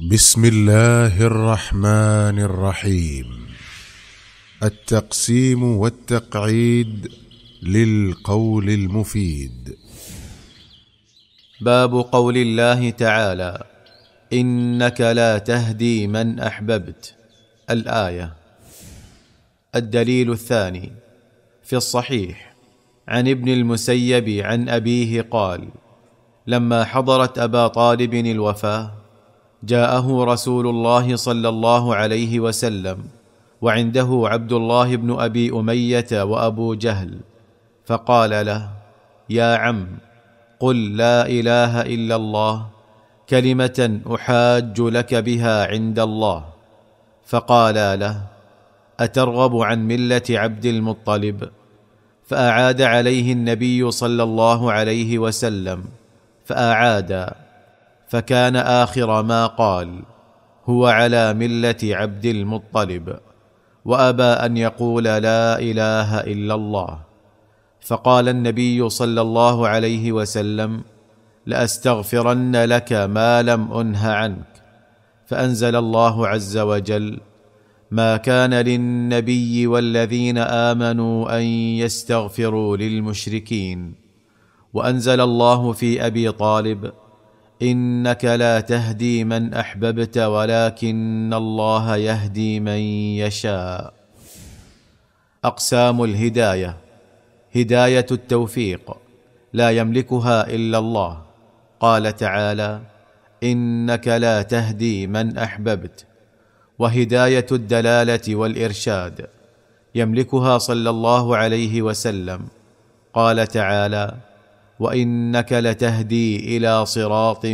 بسم الله الرحمن الرحيم التقسيم والتقعيد للقول المفيد باب قول الله تعالى انك لا تهدي من احببت الايه الدليل الثاني في الصحيح عن ابن المسيب عن ابيه قال لما حضرت ابا طالب الوفاه جاءه رسول الله صلى الله عليه وسلم وعنده عبد الله بن ابي اميه وابو جهل فقال له يا عم قل لا اله الا الله كلمه احاج لك بها عند الله فقال له اترغب عن مله عبد المطلب فاعاد عليه النبي صلى الله عليه وسلم فاعادا فكان اخر ما قال هو على مله عبد المطلب وابى ان يقول لا اله الا الله فقال النبي صلى الله عليه وسلم لاستغفرن لك ما لم انه عنك فانزل الله عز وجل ما كان للنبي والذين امنوا ان يستغفروا للمشركين وانزل الله في ابي طالب انك لا تهدي من احببت ولكن الله يهدي من يشاء اقسام الهدايه هدايه التوفيق لا يملكها الا الله قال تعالى انك لا تهدي من احببت وهدايه الدلاله والارشاد يملكها صلى الله عليه وسلم قال تعالى وانك لتهدي الى صراط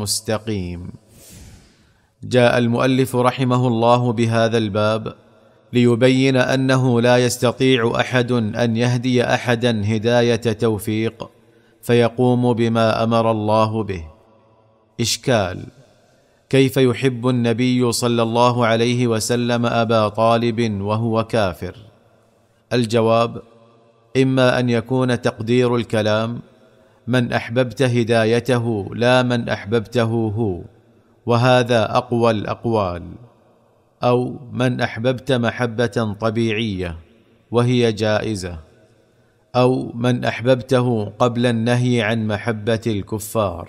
مستقيم جاء المؤلف رحمه الله بهذا الباب ليبين انه لا يستطيع احد ان يهدي احدا هدايه توفيق فيقوم بما امر الله به اشكال كيف يحب النبي صلى الله عليه وسلم ابا طالب وهو كافر الجواب اما ان يكون تقدير الكلام من احببت هدايته لا من احببته هو وهذا اقوى الاقوال او من احببت محبه طبيعيه وهي جائزه او من احببته قبل النهي عن محبه الكفار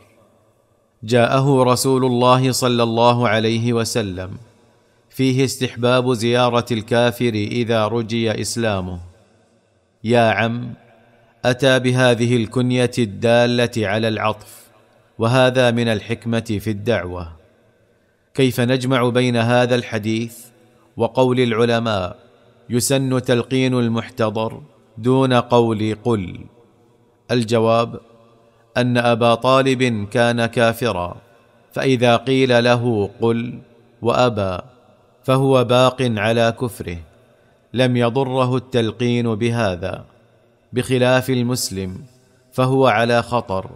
جاءه رسول الله صلى الله عليه وسلم فيه استحباب زياره الكافر اذا رجي اسلامه يا عم اتى بهذه الكنيه الداله على العطف وهذا من الحكمه في الدعوه كيف نجمع بين هذا الحديث وقول العلماء يسن تلقين المحتضر دون قول قل الجواب ان ابا طالب كان كافرا فاذا قيل له قل وابى فهو باق على كفره لم يضره التلقين بهذا بخلاف المسلم فهو على خطر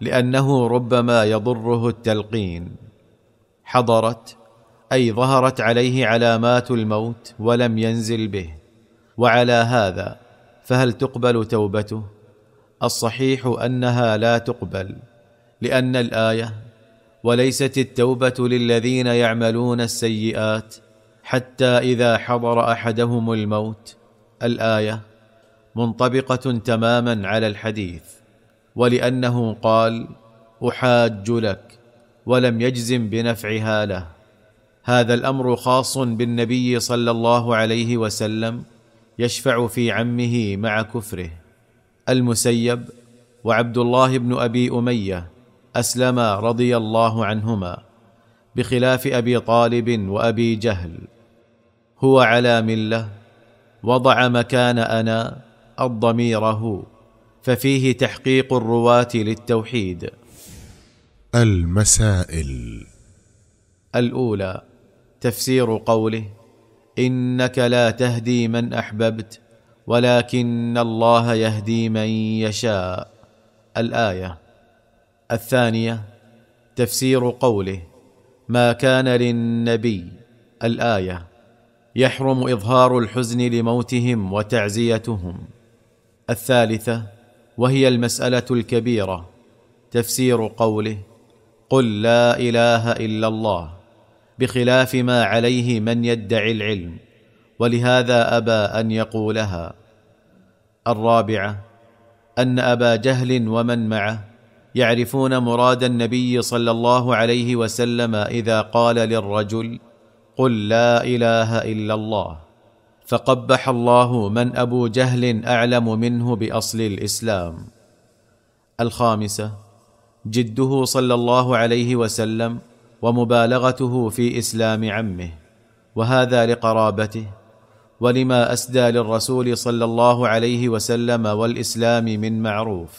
لانه ربما يضره التلقين حضرت اي ظهرت عليه علامات الموت ولم ينزل به وعلى هذا فهل تقبل توبته الصحيح انها لا تقبل لان الايه وليست التوبه للذين يعملون السيئات حتى اذا حضر احدهم الموت الايه منطبقه تماما على الحديث ولانه قال احاج لك ولم يجزم بنفعها له هذا الامر خاص بالنبي صلى الله عليه وسلم يشفع في عمه مع كفره المسيب وعبد الله بن ابي اميه اسلما رضي الله عنهما بخلاف ابي طالب وابي جهل هو على مله وضع مكان انا الضميره ففيه تحقيق الرواه للتوحيد المسائل الاولى تفسير قوله انك لا تهدي من احببت ولكن الله يهدي من يشاء الايه الثانيه تفسير قوله ما كان للنبي الايه يحرم اظهار الحزن لموتهم وتعزيتهم الثالثه وهي المساله الكبيره تفسير قوله قل لا اله الا الله بخلاف ما عليه من يدعي العلم ولهذا ابى ان يقولها الرابعه ان ابا جهل ومن معه يعرفون مراد النبي صلى الله عليه وسلم اذا قال للرجل قل لا اله الا الله فقبح الله من ابو جهل اعلم منه باصل الاسلام الخامسه جده صلى الله عليه وسلم ومبالغته في اسلام عمه وهذا لقرابته ولما اسدى للرسول صلى الله عليه وسلم والاسلام من معروف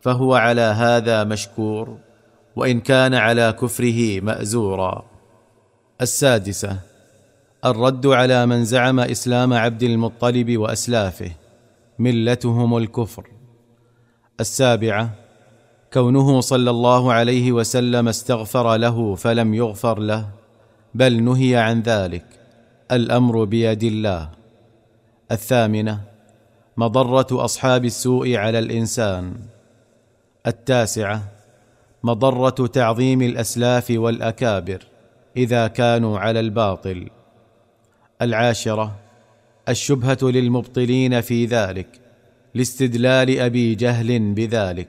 فهو على هذا مشكور وان كان على كفره مازورا السادسه الرد على من زعم اسلام عبد المطلب واسلافه ملتهم الكفر السابعه كونه صلى الله عليه وسلم استغفر له فلم يغفر له بل نهي عن ذلك الامر بيد الله الثامنه مضره اصحاب السوء على الانسان التاسعه مضره تعظيم الاسلاف والاكابر اذا كانوا على الباطل العاشره الشبهه للمبطلين في ذلك لاستدلال ابي جهل بذلك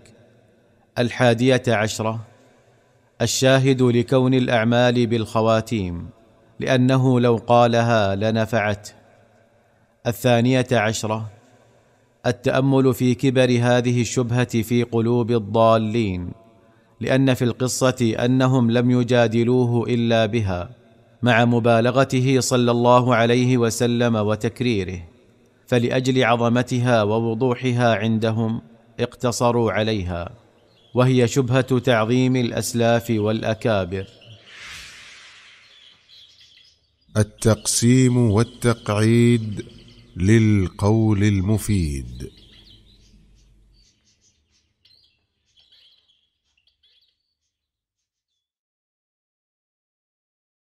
الحاديه عشره الشاهد لكون الاعمال بالخواتيم لانه لو قالها لنفعته الثانيه عشره التامل في كبر هذه الشبهه في قلوب الضالين لان في القصه انهم لم يجادلوه الا بها مع مبالغته صلى الله عليه وسلم وتكريره فلاجل عظمتها ووضوحها عندهم اقتصروا عليها وهي شبهه تعظيم الاسلاف والاكابر التقسيم والتقعيد للقول المفيد